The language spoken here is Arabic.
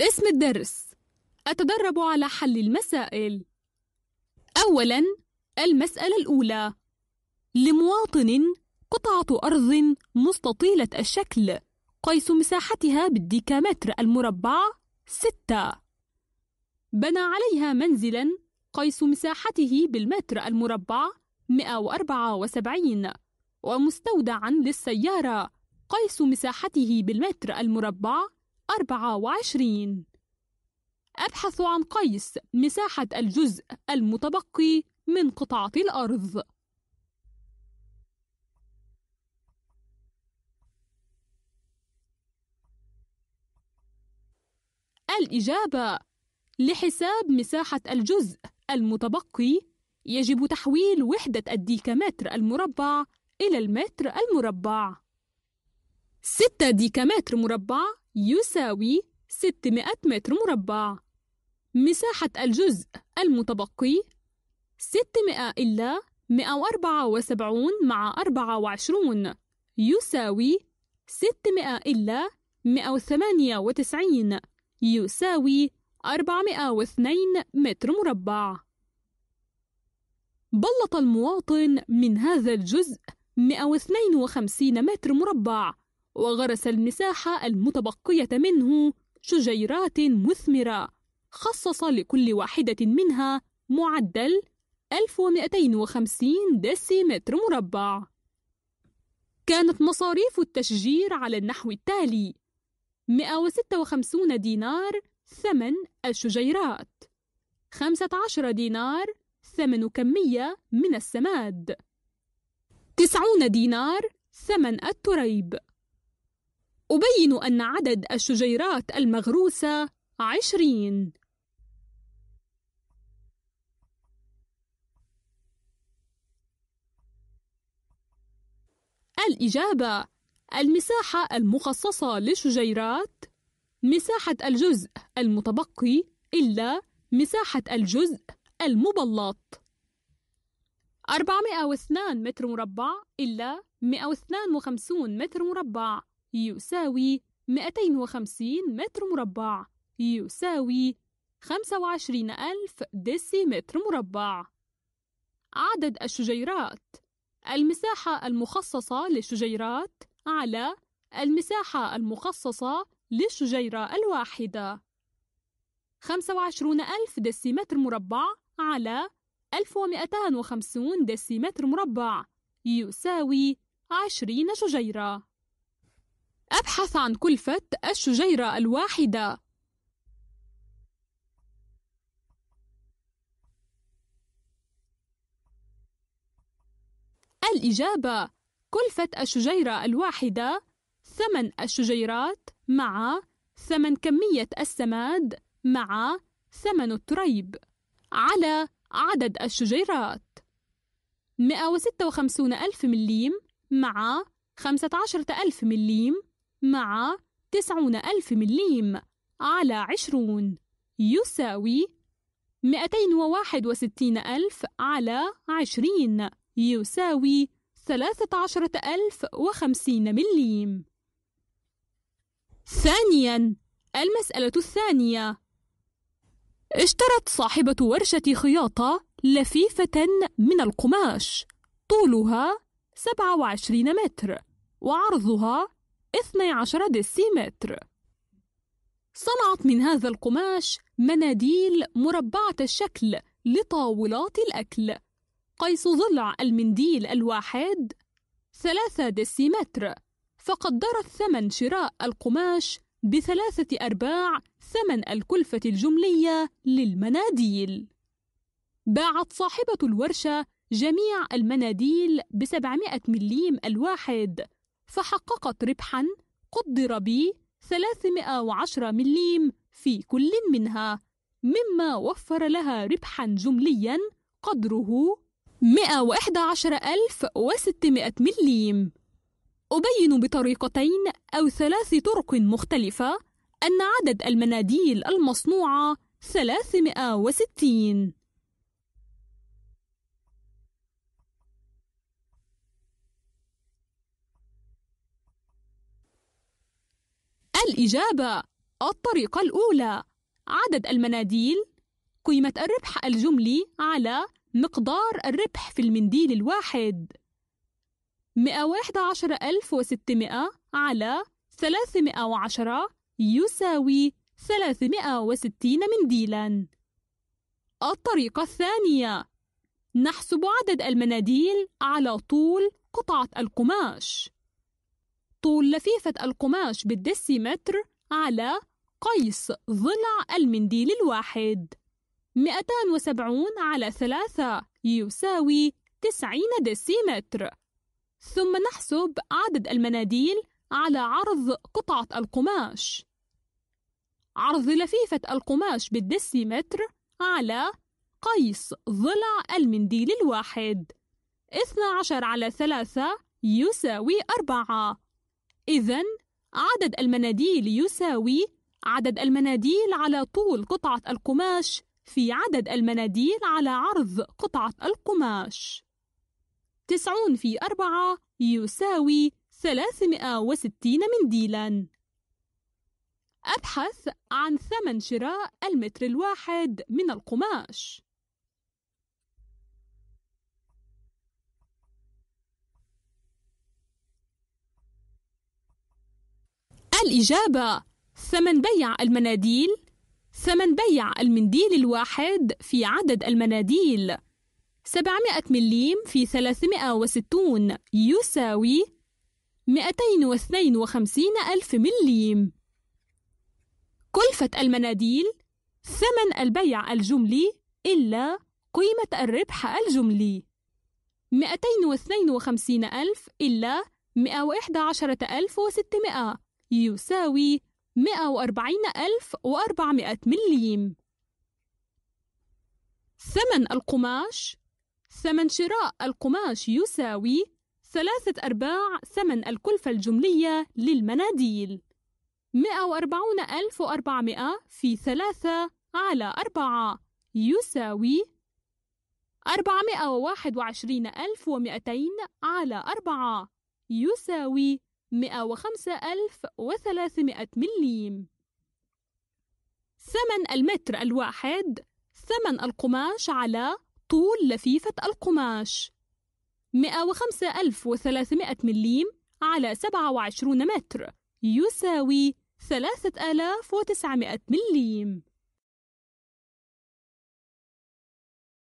اسم الدرس أتدرب على حل المسائل أولاً المسألة الأولى لمواطن قطعة أرض مستطيلة الشكل قيس مساحتها بالديكامتر المربع ستة بنى عليها منزلا قيس مساحته بالمتر المربع 174 ومستودعا للسيارة قيس مساحته بالمتر المربع أربعة وعشرين أبحث عن قيس مساحة الجزء المتبقي من قطعة الأرض الإجابة لحساب مساحة الجزء المتبقي يجب تحويل وحدة الديكامتر المربع إلى المتر المربع 6 ديكامتر مربع يساوي 600 متر مربع مساحة الجزء المتبقي 600 إلا 174 مع 24 يساوي 600 إلا 198 يساوي 402 متر مربع بلط المواطن من هذا الجزء 152 متر مربع وغرس المساحة المتبقية منه شجيرات مثمرة خصص لكل واحدة منها معدل 1250 دسيمتر مربع كانت مصاريف التشجير على النحو التالي 156 دينار ثمن الشجيرات 15 دينار ثمن كمية من السماد 90 دينار ثمن التريب أبين أن عدد الشجيرات المغروسة عشرين الإجابة المساحة المخصصة للشجيرات مساحة الجزء المتبقي إلا مساحة الجزء المبلط 402 متر مربع إلا 152 متر مربع يساوي 250 متر مربع يساوي 25 ألف ديسيمتر مربع عدد الشجيرات المساحة المخصصة للشجيرات على المساحة المخصصة للشجيرة الواحدة 25 ألف ديسيمتر مربع على 1250 ديسيمتر مربع يساوي 20 شجيرة أبحث عن كلفة الشجيرة الواحدة. الإجابة: كلفة الشجيرة الواحدة ثمن الشجيرات مع ثمن كمية السماد مع ثمن التريب على عدد الشجيرات 156 ألف مليم مع 15 ألف مليم مع تسعون ألف مليم على عشرون يساوي مئتين وواحد وستين ألف على عشرين يساوي ثلاثة عشرة ألف وخمسين مليم ثانيا المسألة الثانية اشترت صاحبة ورشة خياطة لفيفة من القماش طولها 27 متر وعرضها 12 دسيمتر صنعت من هذا القماش مناديل مربعة الشكل لطاولات الأكل قيس ضلع المنديل الواحد ثلاثة دسيمتر فقدر الثمن شراء القماش بثلاثة أرباع ثمن الكلفة الجملية للمناديل باعت صاحبة الورشة جميع المناديل بسبعمائة مليم الواحد فحققت ربحا قدر ب 310 مليم في كل منها مما وفر لها ربحا جمليا قدره 111600 مليم أبين بطريقتين أو ثلاث طرق مختلفة أن عدد المناديل المصنوعة 360 الإجابة الطريقة الأولى عدد المناديل قيمة الربح الجملي على مقدار الربح في المنديل الواحد 111600 على 310 يساوي 360 منديلا الطريقة الثانية نحسب عدد المناديل على طول قطعة القماش طول لفيفة القماش بالدسيمتر على قيس ضلع المنديل الواحد 270 على 3 يساوي 90 دسيمتر ثم نحسب عدد المناديل على عرض قطعة القماش عرض لفيفة القماش بالديسيمتر على قيس ضلع المنديل الواحد 12 على 3 يساوي 4 إذا عدد المناديل يساوي عدد المناديل على طول قطعة القماش في عدد المناديل على عرض قطعة القماش تسعون في أربعة يساوي 360 منديلا أبحث عن ثمن شراء المتر الواحد من القماش الإجابة ثمن بيع المناديل ثمن بيع المنديل الواحد في عدد المناديل 700 مليم في 360 يساوي 252 ألف مليم كلفة المناديل ثمن البيع الجملي إلا قيمة الربح الجملي 252 ألف إلا 111 ألف يساوي 140400 مليم ثمن القماش ثمن شراء القماش يساوي ثلاثة أرباع ثمن الكلفة الجملية للمناديل 140400 في ثلاثة على أربعة يساوي 421200 على أربعة يساوي 105300 مليم ثمن المتر الواحد ثمن القماش على طول لفيفة القماش 105300 مليم على 27 متر يساوي 3900 مليم